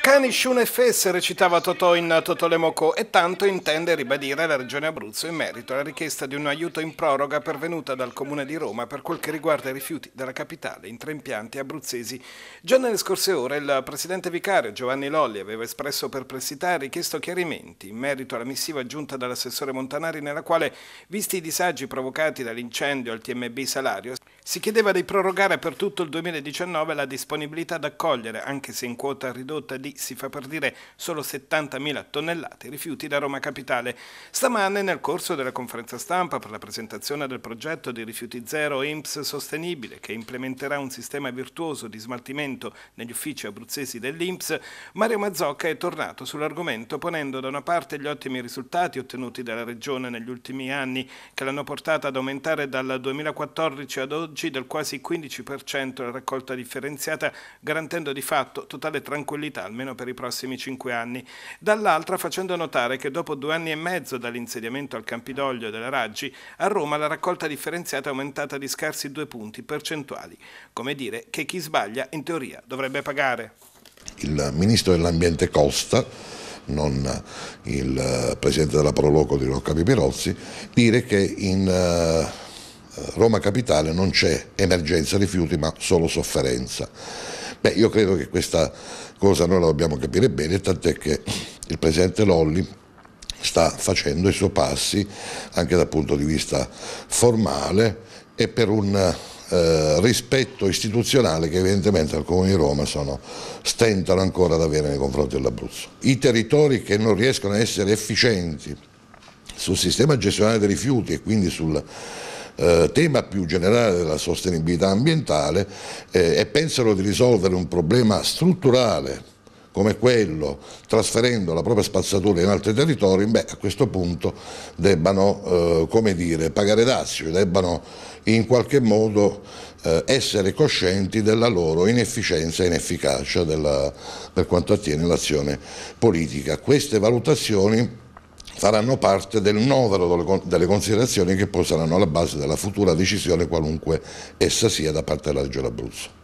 Canishun FS recitava Totò in Totolemoco, e tanto intende ribadire la Regione Abruzzo in merito alla richiesta di un aiuto in proroga pervenuta dal Comune di Roma per quel che riguarda i rifiuti della capitale in tre impianti abruzzesi. Già nelle scorse ore il presidente vicario Giovanni Lolli aveva espresso perplessità e richiesto chiarimenti in merito alla missiva aggiunta dall'assessore Montanari nella quale, visti i disagi provocati dall'incendio al TMB Salario, si chiedeva di prorogare per tutto il 2019 la disponibilità ad accogliere, anche se in quota ridotta di, si fa per dire, solo 70.000 tonnellate rifiuti da Roma Capitale. Stamane, nel corso della conferenza stampa per la presentazione del progetto di Rifiuti Zero IMPS Sostenibile, che implementerà un sistema virtuoso di smaltimento negli uffici abruzzesi dell'IMPS, Mario Mazzocca è tornato sull'argomento ponendo da una parte gli ottimi risultati ottenuti dalla Regione negli ultimi anni, che l'hanno portata ad aumentare dal 2014 ad oggi oggi del quasi 15% la raccolta differenziata, garantendo di fatto totale tranquillità almeno per i prossimi cinque anni, dall'altra facendo notare che dopo due anni e mezzo dall'insediamento al Campidoglio della Raggi, a Roma la raccolta differenziata è aumentata di scarsi due punti percentuali, come dire che chi sbaglia in teoria dovrebbe pagare. Il ministro dell'ambiente Costa non il Presidente della Proloco di Rocca Pipirozzi, dire che in eh, Roma Capitale non c'è emergenza rifiuti ma solo sofferenza. Beh, io credo che questa cosa noi la dobbiamo capire bene, tant'è che il Presidente Lolli sta facendo i suoi passi anche dal punto di vista formale e per un eh, rispetto istituzionale che evidentemente al Comune di Roma sono, stentano ancora ad avere nei confronti dell'Abruzzo. I territori che non riescono a essere efficienti sul sistema gestionale dei rifiuti e quindi sul eh, tema più generale della sostenibilità ambientale eh, e pensano di risolvere un problema strutturale come quello, trasferendo la propria spazzatura in altri territori, beh, a questo punto debbano eh, dire, pagare dazio, debbano in qualche modo eh, essere coscienti della loro inefficienza e inefficacia della, per quanto attiene l'azione politica. Queste valutazioni faranno parte del novero delle considerazioni che poi saranno alla base della futura decisione qualunque essa sia da parte della Regione Abruzzo.